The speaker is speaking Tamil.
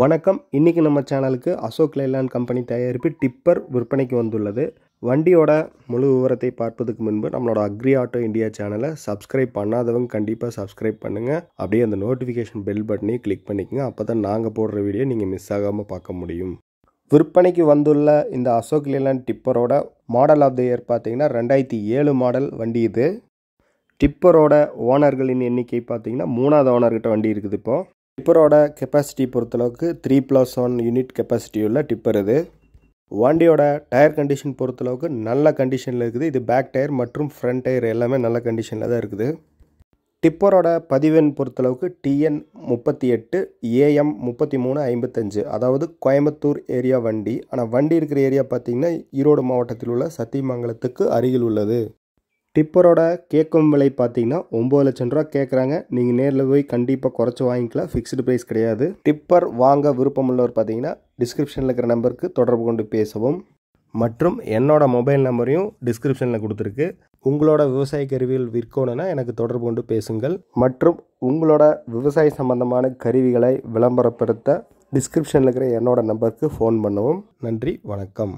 வணக்கம் இன்றைக்கி நம்ம சேனலுக்கு அசோக் லைலான் கம்பெனி தயாரிப்பு டிப்பர் விற்பனைக்கு வந்துள்ளது வண்டியோட முழு விவரத்தை பார்ப்பதுக்கு முன்பு நம்மளோட அக்ரி ஆட்டோ இந்தியா சேனலை சப்ஸ்கிரைப் பண்ணாதவங்க கண்டிப்பாக சப்ஸ்கிரைப் பண்ணுங்கள் அப்படியே அந்த நோட்டிஃபிகேஷன் பெல் பட்டனையும் கிளிக் பண்ணிக்கோங்க அப்போ தான் நாங்கள் போடுற வீடியோ நீங்கள் மிஸ் ஆகாமல் பார்க்க முடியும் விற்பனைக்கு வந்துள்ள இந்த அசோக் லேலான் டிப்பரோட மாடல் ஆஃப் த இயர் பார்த்தீங்கன்னா ரெண்டாயிரத்தி ஏழு மாடல் வண்டி இது டிப்பரோட ஓனர்களின் எண்ணிக்கை பார்த்தீங்கன்னா மூணாவது ஓனர்கிட்ட வண்டி இருக்குது இப்போது டிப்பரோட கெப்பாசிட்டி பொறுத்தளவுக்கு three plus one unit capacity உள்ள டிப்பர் இது வண்டியோட டயர் கண்டிஷன் பொறுத்தளவுக்கு நல்ல கண்டிஷனில் இருக்குது இது பேக் டயர் மற்றும் ஃப்ரண்ட் டயர் எல்லாமே நல்ல கண்டிஷனில் தான் இருக்குது டிப்பரோட பதிவெண் பொறுத்தளவுக்கு டிஎன் முப்பத்தி எட்டு ஏஎம் முப்பத்தி மூணு ஐம்பத்தஞ்சு அதாவது கோயம்புத்தூர் ஏரியா வண்டி ஆனால் வண்டி இருக்கிற ஏரியா பார்த்திங்கன்னா ஈரோடு மாவட்டத்தில் உள்ள சத்தியமங்கலத்துக்கு அருகில் உள்ளது டிப்பரோட கேட்கும் விலை பார்த்தீங்கன்னா ஒம்பது லட்சம் ரூபா கேட்குறாங்க நீங்கள் நேரில் போய் கண்டிப்பாக குறைச்சி வாங்கிக்கலாம் ஃபிக்ஸ்டு ப்ரைஸ் கிடையாது டிப்பர் வாங்க விருப்பமுள்ளவர் பார்த்தீங்கன்னா டிஸ்கிரிப்ஷனில் இருக்கிற நம்பருக்கு தொடர்பு கொண்டு பேசவும் மற்றும் என்னோட மொபைல் நம்பரையும் டிஸ்கிரிப்ஷனில் கொடுத்துருக்கு உங்களோட விவசாய கருவிகள் விற்கணும்னா எனக்கு தொடர்பு கொண்டு பேசுங்கள் மற்றும் உங்களோட விவசாய சம்பந்தமான கருவிகளை விளம்பரப்படுத்த டிஸ்கிரிப்ஷனில் இருக்கிற என்னோட நம்பருக்கு ஃபோன் பண்ணவும் நன்றி வணக்கம்